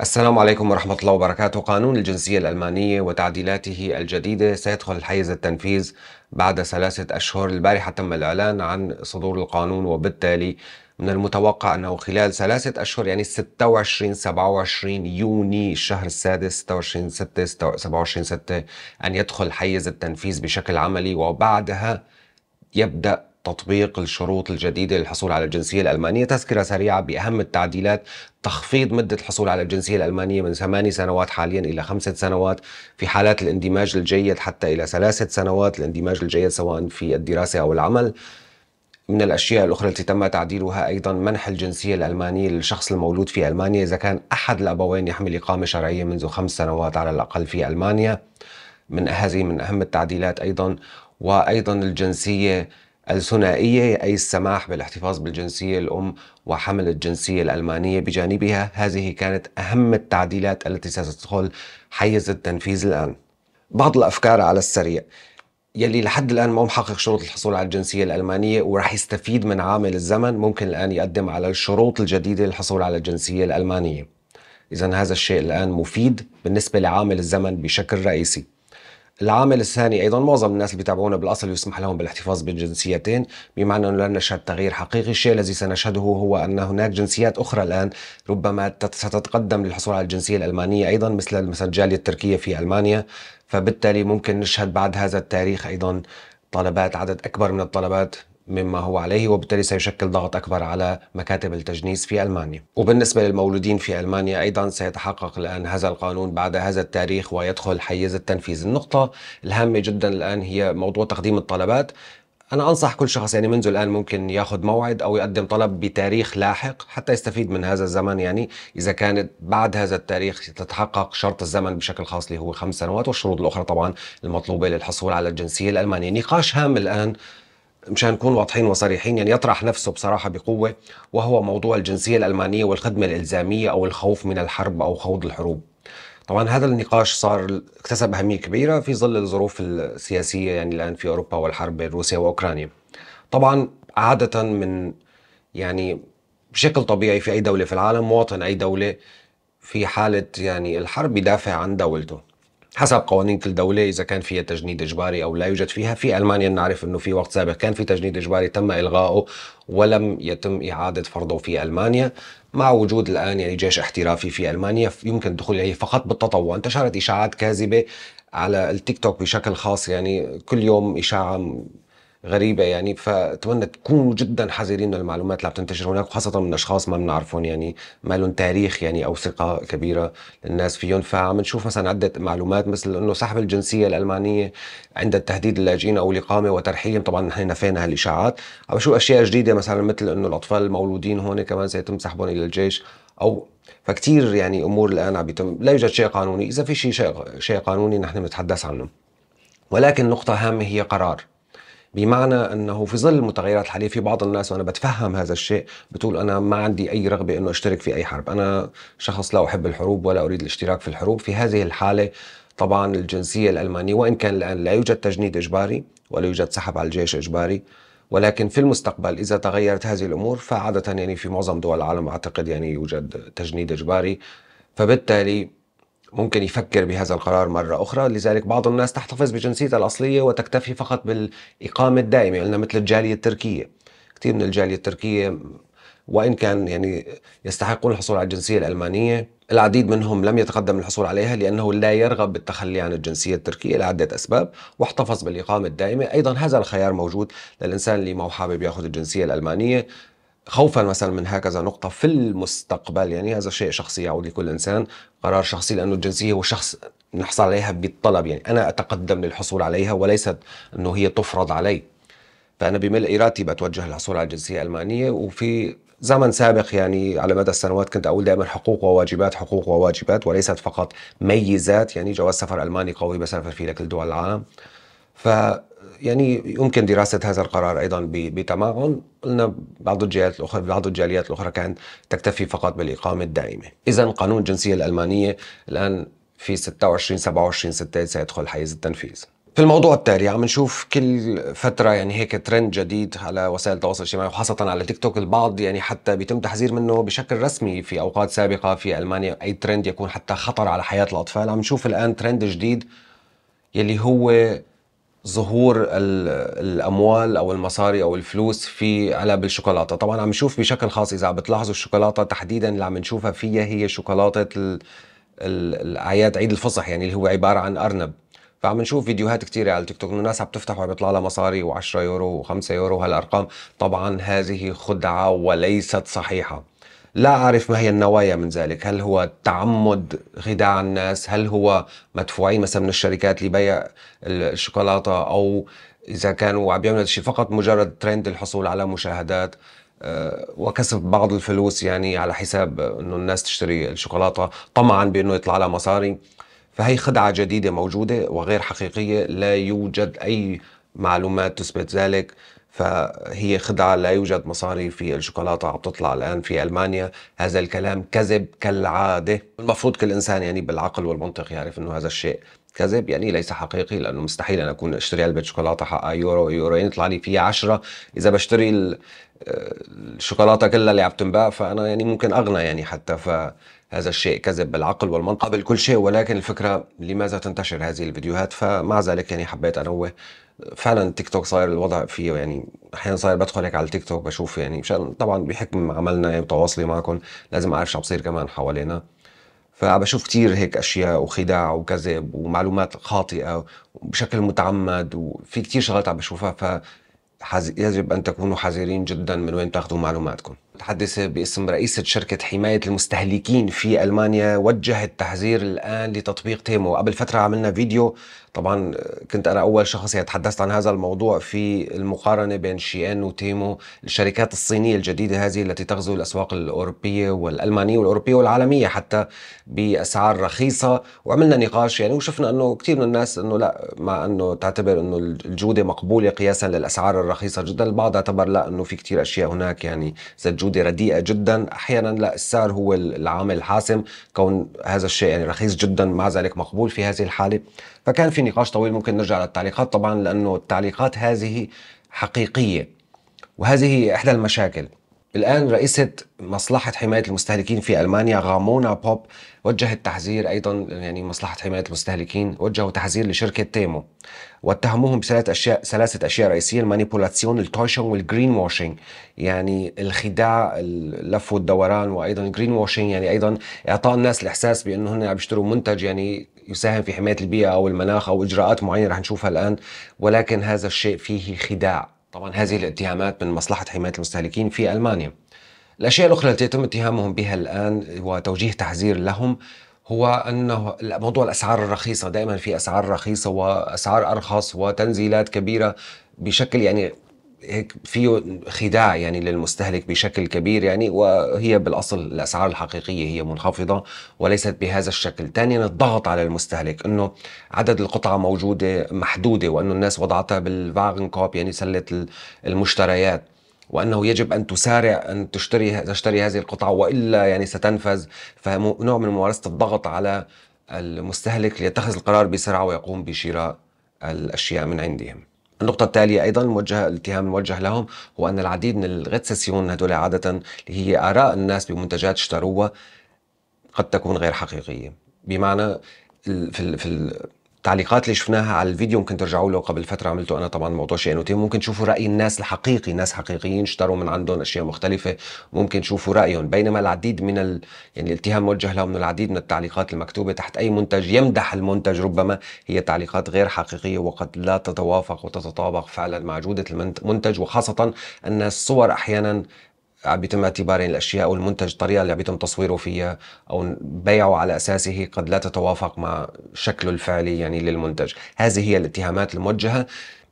السلام عليكم ورحمة الله وبركاته قانون الجنسية الألمانية وتعديلاته الجديدة سيدخل حيز التنفيذ بعد ثلاثة أشهر البارحة تم الإعلان عن صدور القانون وبالتالي من المتوقع أنه خلال ثلاثة أشهر يعني 26 27 يوني الشهر السادس 26 6 27 6 أن يدخل حيز التنفيذ بشكل عملي وبعدها يبدأ تطبيق الشروط الجديدة للحصول على الجنسية الألمانية تذكرة سريعة بأهم التعديلات تخفيض مدة الحصول على الجنسية الألمانية من ثماني سنوات حاليا إلى خمسة سنوات في حالات الاندماج الجيد حتى إلى ثلاثة سنوات الاندماج الجيد سواء في الدراسة أو العمل من الأشياء الأخرى التي تم تعديلها أيضا منح الجنسية الألمانية للشخص المولود في ألمانيا إذا كان أحد الأبوين يحمل إقامة شرعية منذ خمس سنوات على الأقل في ألمانيا من هذه من أهم التعديلات أيضا وأيضا الجنسية الثنائية أي السماح بالاحتفاظ بالجنسية الأم وحمل الجنسية الألمانية بجانبها هذه كانت أهم التعديلات التي ستدخل حيز التنفيذ الآن بعض الأفكار على السريع يلي لحد الآن ما محقق شروط الحصول على الجنسية الألمانية وراح يستفيد من عامل الزمن ممكن الآن يقدم على الشروط الجديدة للحصول على الجنسية الألمانية إذا هذا الشيء الآن مفيد بالنسبة لعامل الزمن بشكل رئيسي العامل الثاني ايضا معظم الناس اللي بيتابعونا بالاصل يسمح لهم بالاحتفاظ بالجنسيتين بمعنى انه لن نشهد تغيير حقيقي الشيء الذي سنشهده هو ان هناك جنسيات اخرى الان ربما ستتقدم للحصول على الجنسيه الالمانيه ايضا مثل مثلا الجاليه التركيه في المانيا فبالتالي ممكن نشهد بعد هذا التاريخ ايضا طلبات عدد اكبر من الطلبات مما هو عليه وبالتالي سيشكل ضغط أكبر على مكاتب التجنيس في ألمانيا وبالنسبة للمولودين في ألمانيا أيضا سيتحقق الآن هذا القانون بعد هذا التاريخ ويدخل حيز التنفيذ النقطة الهامة جدا الآن هي موضوع تقديم الطلبات أنا أنصح كل شخص يعني منذ الآن ممكن ياخذ موعد أو يقدم طلب بتاريخ لاحق حتى يستفيد من هذا الزمن يعني إذا كانت بعد هذا التاريخ تتحقق شرط الزمن بشكل خاص اللي هو خمس سنوات والشروط الأخرى طبعا المطلوبة للحصول على الجنسية الألمانية نقاش هام الآن مشان نكون واضحين وصريحين يعني يطرح نفسه بصراحه بقوه وهو موضوع الجنسيه الالمانيه والخدمه الالزاميه او الخوف من الحرب او خوض الحروب. طبعا هذا النقاش صار اكتسب اهميه كبيره في ظل الظروف السياسيه يعني الان في اوروبا والحرب بين روسيا واوكرانيا. طبعا عاده من يعني بشكل طبيعي في اي دوله في العالم مواطن اي دوله في حاله يعني الحرب يدافع عن دولته. حسب قوانين كل دولة إذا كان فيها تجنيد إجباري أو لا يوجد فيها في ألمانيا نعرف أنه في وقت سابق كان في تجنيد إجباري تم إلغائه ولم يتم إعادة فرضه في ألمانيا مع وجود الآن يعني جيش احترافي في ألمانيا يمكن الدخول إليه فقط بالتطوع انتشرت إشاعات كاذبة على التيك توك بشكل خاص يعني كل يوم إشاعة غريبه يعني فاتمنى تكونوا جدا حذرين من المعلومات اللي عم تنتشر هناك وخاصه من اشخاص ما بنعرفهم يعني ما لهم تاريخ يعني او ثقه كبيره للناس فيهم فعم نشوف مثلا عده معلومات مثل انه سحب الجنسيه الالمانيه عند التهديد اللاجئين او الاقامه وترحيلهم طبعا نحن نفينا هالاشاعات عم نشوف اشياء جديده مثلا مثل انه الاطفال المولودين هون كمان سيتم سحبهم الى الجيش او فكتير يعني امور الان عم يتم لا يوجد شيء قانوني اذا في شيء شيء قانوني نحن بنتحدث عنه ولكن نقطه هامه هي قرار بمعنى انه في ظل المتغيرات الحاليه في بعض الناس وانا بتفهم هذا الشيء بتقول انا ما عندي اي رغبه انه اشترك في اي حرب، انا شخص لا احب الحروب ولا اريد الاشتراك في الحروب، في هذه الحاله طبعا الجنسيه الالمانيه وان كان الان لا يوجد تجنيد اجباري ولا يوجد سحب على الجيش اجباري ولكن في المستقبل اذا تغيرت هذه الامور فعاده يعني في معظم دول العالم اعتقد يعني يوجد تجنيد اجباري فبالتالي ممكن يفكر بهذا القرار مرة أخرى لذلك بعض الناس تحتفظ بجنسيتها الأصلية وتكتفي فقط بالإقامة الدائمة قلنا مثل الجالية التركية كثير من الجالية التركية وإن كان يعني يستحقون الحصول على الجنسية الألمانية العديد منهم لم يتقدم الحصول عليها لأنه لا يرغب بالتخلي عن الجنسية التركية لعدة أسباب واحتفظ بالإقامة الدائمة أيضا هذا الخيار موجود للإنسان اللي ما حابب يأخذ الجنسية الألمانية خوفا مثلا من هكذا نقطة في المستقبل يعني هذا شيء شخصي يعود لكل إنسان قرار شخصي لأنه الجنسية هو شخص نحصل عليها بالطلب يعني أنا أتقدم للحصول عليها وليست أنه هي تفرض علي فأنا بملء إرادتي بتوجه للحصول على الجنسية الألمانية وفي زمن سابق يعني على مدى السنوات كنت أقول دائما حقوق وواجبات حقوق وواجبات وليست فقط ميزات يعني جواز سفر ألماني قوي بسافر فيه لكل دول العالم ف يعني يمكن دراسة هذا القرار أيضا بتمعن قلنا بعض الجاليات الأخرى بعض الجاليات الأخرى كانت تكتفي فقط بالإقامة الدائمة إذا قانون الجنسية الألمانية الآن في 26 27 6 سيدخل حيز التنفيذ في الموضوع التالي عم نشوف كل فتره يعني هيك ترند جديد على وسائل التواصل الاجتماعي وخاصه على تيك توك البعض يعني حتى بيتم تحذير منه بشكل رسمي في اوقات سابقه في المانيا اي ترند يكون حتى خطر على حياه الاطفال عم نشوف الان ترند جديد يلي هو ظهور الاموال او المصاري او الفلوس في علب الشوكولاته طبعا عم نشوف بشكل خاص اذا عم بتلاحظوا الشوكولاته تحديدا اللي عم نشوفها فيها هي شوكولاته الاعياد عيد الفصح يعني اللي هو عباره عن ارنب فعم نشوف فيديوهات كثيره على التيك توك انه الناس عم تفتح وعم يطلع لها مصاري و10 يورو و5 يورو هالارقام طبعا هذه خدعه وليست صحيحه لا أعرف ما هي النوايا من ذلك هل هو تعمد خداع الناس هل هو مدفوعين مثلا من الشركات لبيع الشوكولاتة أو إذا كانوا عم يعملوا شيء فقط مجرد ترند الحصول على مشاهدات آه، وكسب بعض الفلوس يعني على حساب انه الناس تشتري الشوكولاته طمعا بانه يطلع لها مصاري فهي خدعه جديده موجوده وغير حقيقيه لا يوجد اي معلومات تثبت ذلك فهي خدعة لا يوجد مصاري في الشوكولاتة عم تطلع الآن في ألمانيا هذا الكلام كذب كالعادة المفروض كل إنسان يعني بالعقل والمنطق يعرف أنه هذا الشيء كذب يعني ليس حقيقي لانه مستحيل انا اكون اشتري علبه شوكولاته حقها يورو يورين يطلع لي فيها 10 اذا بشتري آه، الشوكولاته كلها اللي عم تنباع فانا يعني ممكن اغنى يعني حتى فهذا الشيء كذب بالعقل والمنطق قبل كل شيء ولكن الفكره لماذا تنتشر هذه الفيديوهات فمع ذلك يعني حبيت انوه فعلا التيك توك صاير الوضع فيه يعني احيانا صاير بدخل هيك على التيك توك بشوف يعني مشان طبعا بحكم عملنا وتواصلي معكم لازم اعرف شو عم بصير كمان حوالينا فعم بشوف كثير هيك اشياء وخداع وكذب ومعلومات خاطئه بشكل متعمد وفي كثير شغلات عم بشوفها ف يجب ان تكونوا حذرين جدا من وين تاخذوا معلوماتكم متحدثة باسم رئيسة شركة حماية المستهلكين في ألمانيا وجهت تحذير الآن لتطبيق تيمو قبل فترة عملنا فيديو طبعا آه، كنت أنا أول شخص يتحدث عن هذا الموضوع في المقارنة بين إن وتيمو الشركات الصينية الجديدة هذه التي تغزو الأسواق الأوروبية والألمانية والأوروبية والعالمية حتى بأسعار رخيصة وعملنا نقاش يعني وشفنا أنه كثير من الناس أنه لا مع أنه تعتبر أنه الجودة مقبولة قياسا للأسعار الرخيصة جدا البعض اعتبر لا أنه في كثير أشياء هناك يعني زي موجوده رديئه جدا احيانا لا السعر هو العامل الحاسم كون هذا الشيء يعني رخيص جدا مع ذلك مقبول في هذه الحاله فكان في نقاش طويل ممكن نرجع للتعليقات طبعا لانه التعليقات هذه حقيقيه وهذه احدى المشاكل الآن رئيسة مصلحة حماية المستهلكين في ألمانيا غامونا بوب وجهت تحذير أيضا يعني مصلحة حماية المستهلكين وجهوا تحذير لشركة تيمو واتهموهم بثلاث أشياء ثلاثة أشياء رئيسية المانيبولاسيون التوشن والجرين واشنج يعني الخداع اللف والدوران وأيضا الجرين واشنج يعني أيضا إعطاء الناس الإحساس بأنه هم عم يشتروا منتج يعني يساهم في حماية البيئة أو المناخ أو إجراءات معينة رح نشوفها الآن ولكن هذا الشيء فيه خداع طبعا هذه الاتهامات من مصلحة حماية المستهلكين في ألمانيا الأشياء الأخرى التي يتم اتهامهم بها الآن وتوجيه تحذير لهم هو أنه موضوع الأسعار الرخيصة دائما في أسعار رخيصة وأسعار أرخص وتنزيلات كبيرة بشكل يعني هيك فيه خداع يعني للمستهلك بشكل كبير يعني وهي بالاصل الاسعار الحقيقيه هي منخفضه وليست بهذا الشكل، ثانيا الضغط على المستهلك انه عدد القطع موجوده محدوده وانه الناس وضعتها بالفاغن كوب يعني سله المشتريات وانه يجب ان تسارع ان تشتري تشتري هذه القطع والا يعني ستنفذ فنوع من ممارسه الضغط على المستهلك ليتخذ القرار بسرعه ويقوم بشراء الاشياء من عندهم. النقطة التالية أيضا موجه الاتهام الموجه لهم هو أن العديد من الريتسيسيون هدول عادة اللي هي آراء الناس بمنتجات اشتروها قد تكون غير حقيقية بمعنى في ال في ال التعليقات اللي شفناها على الفيديو ممكن ترجعوا له قبل فتره عملته انا طبعا موضوع شينوتين ممكن تشوفوا راي الناس الحقيقي ناس حقيقيين اشتروا من عندهم اشياء مختلفه ممكن تشوفوا رايهم بينما العديد من ال... يعني الاتهام موجه لهم من العديد من التعليقات المكتوبه تحت اي منتج يمدح المنتج ربما هي تعليقات غير حقيقيه وقد لا تتوافق وتتطابق فعلا مع جوده المنتج وخاصه ان الصور احيانا عم بيتم اعتبار الاشياء او المنتج الطريقه اللي عم بيتم تصويره فيها او بيعه على اساسه قد لا تتوافق مع شكله الفعلي يعني للمنتج، هذه هي الاتهامات الموجهه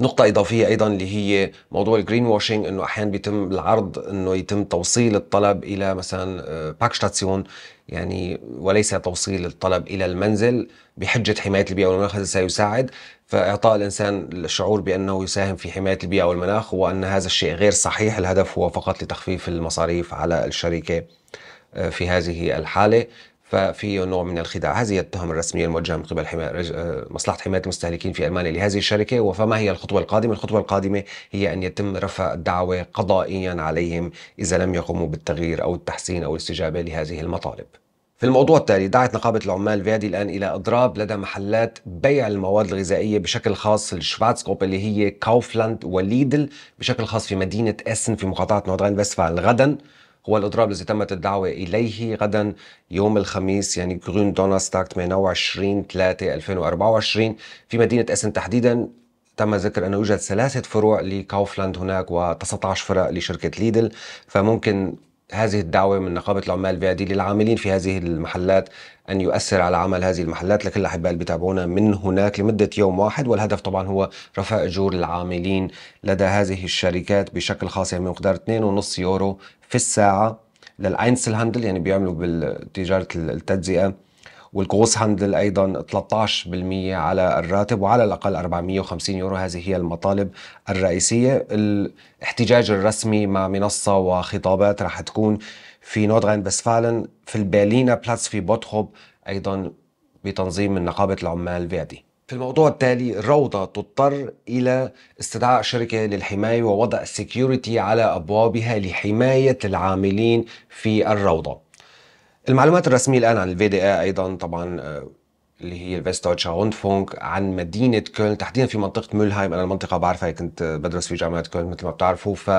نقطة إضافية أيضا اللي هي موضوع الجرين واشنج إنه أحيانا بيتم العرض إنه يتم توصيل الطلب إلى مثلا باك آه، ستاسيون يعني وليس توصيل الطلب إلى المنزل بحجة حماية البيئة والمناخ سيساعد فإعطاء الإنسان الشعور بأنه يساهم في حماية البيئة والمناخ وأن هذا الشيء غير صحيح الهدف هو فقط لتخفيف المصاريف على الشركة آه، في هذه الحالة ففي نوع من الخداع هذه التهم الرسمية الموجهة من قبل حما... آه، مصلحة حماية المستهلكين في ألمانيا لهذه الشركة وفما هي الخطوة القادمة الخطوة القادمة هي أن يتم رفع الدعوة قضائيا عليهم إذا لم يقوموا بالتغيير أو التحسين أو الاستجابة لهذه المطالب في الموضوع التالي دعت نقابة العمال فيادي الآن إلى إضراب لدى محلات بيع المواد الغذائية بشكل خاص الشفاتسكوب اللي هي كاوفلاند وليدل بشكل خاص في مدينة أسن في مقاطعة نوردرين وستفالن غدا هو الإضراب الذي تمت الدعوة إليه غدا يوم الخميس يعني جرون دوناستاك 28 3 2024 في مدينة أسن تحديدا تم ذكر أنه يوجد ثلاثة فروع لكاوفلاند هناك و19 فرع لشركة ليدل فممكن هذه الدعوة من نقابة العمال بيادي للعاملين في هذه المحلات أن يؤثر على عمل هذه المحلات لكل الأحباء اللي بيتابعونا من هناك لمدة يوم واحد والهدف طبعا هو رفع أجور العاملين لدى هذه الشركات بشكل خاص يعني بمقدار 2.5 يورو في الساعة هاندل يعني بيعملوا بتجارة التجزئة والجروسهاندل ايضا 13% على الراتب وعلى الاقل 450 يورو هذه هي المطالب الرئيسيه الاحتجاج الرسمي مع منصه وخطابات راح تكون في بس فعلا في البالينا بلاتس في بوتخوب ايضا بتنظيم من نقابه العمال فيردي في الموضوع التالي الروضة تضطر إلى استدعاء شركة للحماية ووضع سيكيورتي على أبوابها لحماية العاملين في الروضة المعلومات الرسميه الان عن الفي دي اي ايضا طبعا آه، اللي هي الفيستوتشا هوندفونك عن مدينه كولن تحديدا في منطقه مولهايم انا المنطقه بعرفها كنت بدرس في جامعه كولن مثل ما بتعرفوا ف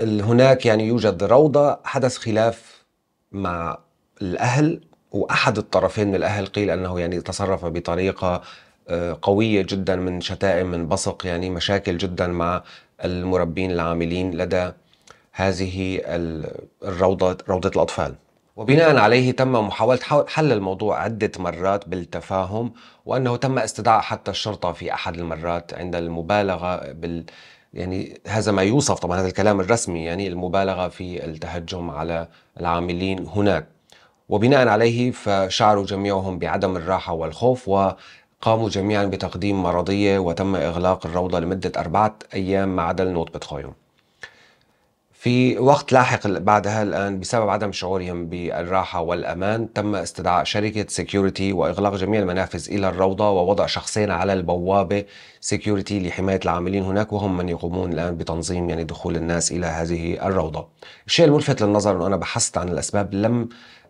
هناك يعني يوجد روضه حدث خلاف مع الاهل واحد الطرفين من الاهل قيل انه يعني تصرف بطريقه آه، قويه جدا من شتائم من بصق يعني مشاكل جدا مع المربين العاملين لدى هذه الروضه روضه الاطفال وبناء عليه تم محاولة حل الموضوع عدة مرات بالتفاهم وأنه تم استدعاء حتى الشرطة في أحد المرات عند المبالغة بال يعني هذا ما يوصف طبعا هذا الكلام الرسمي يعني المبالغة في التهجم على العاملين هناك وبناء عليه فشعروا جميعهم بعدم الراحة والخوف وقاموا جميعا بتقديم مرضية وتم إغلاق الروضة لمدة أربعة أيام ما عدا نوت بتخيم في وقت لاحق بعدها الآن بسبب عدم شعورهم بالراحة والأمان تم استدعاء شركة سيكيورتي وإغلاق جميع المنافذ إلى الروضة ووضع شخصين على البوابة سيكيورتي لحماية العاملين هناك وهم من يقومون الآن بتنظيم يعني دخول الناس إلى هذه الروضة الشيء الملفت للنظر أنه أنا بحثت عن الأسباب لم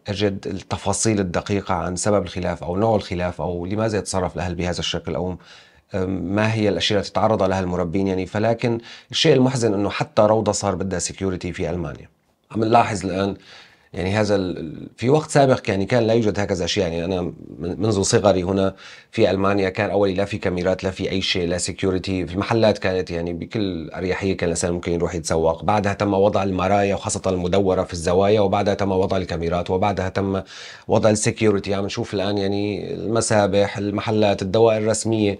أجد التفاصيل الدقيقة عن سبب الخلاف أو نوع الخلاف أو لماذا يتصرف الأهل بهذا الشكل أو ما هي الاشياء التي تعرض لها المربين يعني فلكن الشيء المحزن انه حتى روضه صار بدها سكيورتي في المانيا عم نلاحظ الان يعني هذا في وقت سابق يعني كان لا يوجد هكذا اشياء يعني انا منذ صغري هنا في المانيا كان اولي لا في كاميرات لا في اي شيء لا سكيورتي في المحلات كانت يعني بكل اريحيه كان الانسان ممكن يروح يتسوق بعدها تم وضع المرايا وخاصه المدوره في الزوايا وبعدها تم وضع الكاميرات وبعدها تم وضع السكيورتي عم يعني نشوف الان يعني المسابح المحلات الدوائر الرسميه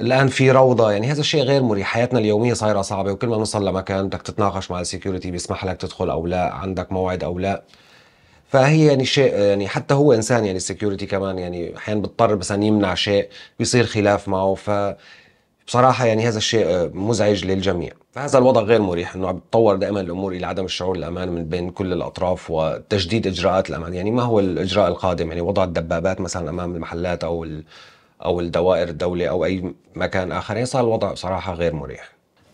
الان في روضه يعني هذا الشيء غير مريح حياتنا اليوميه صايره صعبه وكل ما نوصل لمكان بدك تتناقش مع السكيورتي بيسمح لك تدخل او لا عندك موعد او لا فهي يعني شيء يعني حتى هو انسان يعني السكيورتي كمان يعني احيانا بيضطر مثلا يمنع شيء بيصير خلاف معه ف بصراحه يعني هذا الشيء آه، مزعج للجميع فهذا الوضع غير مريح انه عم تتطور دائما الامور الى عدم الشعور الامان من بين كل الاطراف وتجديد اجراءات الامان يعني ما هو الاجراء القادم يعني وضع الدبابات مثلا امام المحلات او او الدوائر الدولي او اي مكان اخر صار الوضع بصراحه غير مريح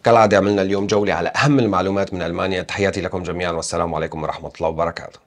كالعاده عملنا اليوم جوله على اهم المعلومات من المانيا تحياتي لكم جميعا والسلام عليكم ورحمه الله وبركاته